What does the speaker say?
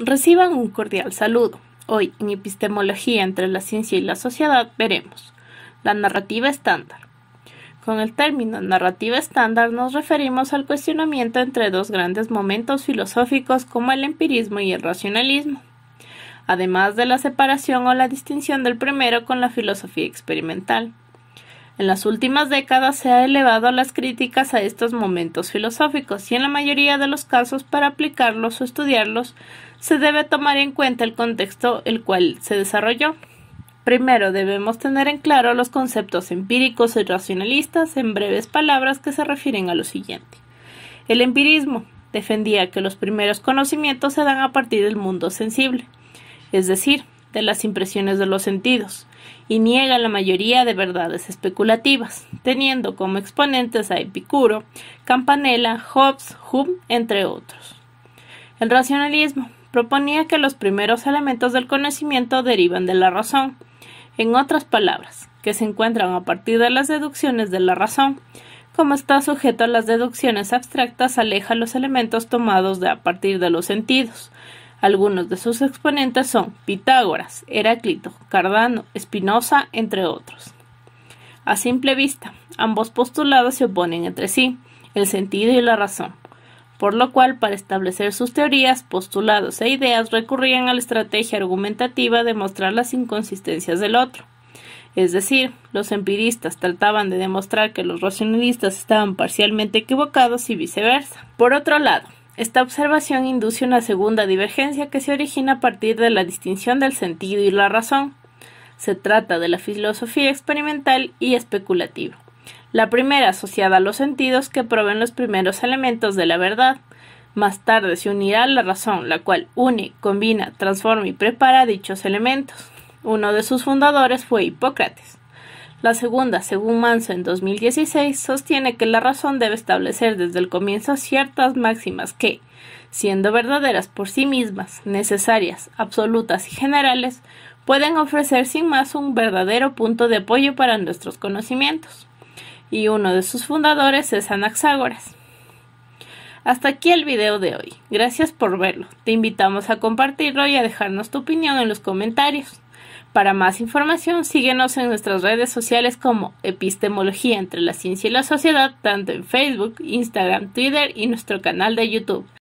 Reciban un cordial saludo. Hoy, en Epistemología entre la ciencia y la sociedad, veremos la narrativa estándar. Con el término narrativa estándar nos referimos al cuestionamiento entre dos grandes momentos filosóficos como el empirismo y el racionalismo, además de la separación o la distinción del primero con la filosofía experimental. En las últimas décadas se ha elevado las críticas a estos momentos filosóficos y en la mayoría de los casos para aplicarlos o estudiarlos se debe tomar en cuenta el contexto el cual se desarrolló. Primero debemos tener en claro los conceptos empíricos y racionalistas en breves palabras que se refieren a lo siguiente. El empirismo defendía que los primeros conocimientos se dan a partir del mundo sensible, es decir, de las impresiones de los sentidos y niega la mayoría de verdades especulativas, teniendo como exponentes a Epicuro, Campanella, Hobbes, Hume, entre otros. El racionalismo proponía que los primeros elementos del conocimiento derivan de la razón, en otras palabras, que se encuentran a partir de las deducciones de la razón, como está sujeto a las deducciones abstractas, aleja los elementos tomados de a partir de los sentidos, algunos de sus exponentes son Pitágoras, Heráclito, Cardano, Spinoza, entre otros. A simple vista, ambos postulados se oponen entre sí, el sentido y la razón, por lo cual para establecer sus teorías, postulados e ideas recurrían a la estrategia argumentativa de mostrar las inconsistencias del otro. Es decir, los empiristas trataban de demostrar que los racionalistas estaban parcialmente equivocados y viceversa. Por otro lado, esta observación induce una segunda divergencia que se origina a partir de la distinción del sentido y la razón. Se trata de la filosofía experimental y especulativa. La primera asociada a los sentidos que proveen los primeros elementos de la verdad. Más tarde se unirá a la razón, la cual une, combina, transforma y prepara dichos elementos. Uno de sus fundadores fue Hipócrates. La segunda, según Manso en 2016, sostiene que la razón debe establecer desde el comienzo ciertas máximas que, siendo verdaderas por sí mismas, necesarias, absolutas y generales, pueden ofrecer sin más un verdadero punto de apoyo para nuestros conocimientos. Y uno de sus fundadores es Anaxágoras. Hasta aquí el video de hoy. Gracias por verlo. Te invitamos a compartirlo y a dejarnos tu opinión en los comentarios. Para más información, síguenos en nuestras redes sociales como Epistemología entre la Ciencia y la Sociedad, tanto en Facebook, Instagram, Twitter y nuestro canal de YouTube.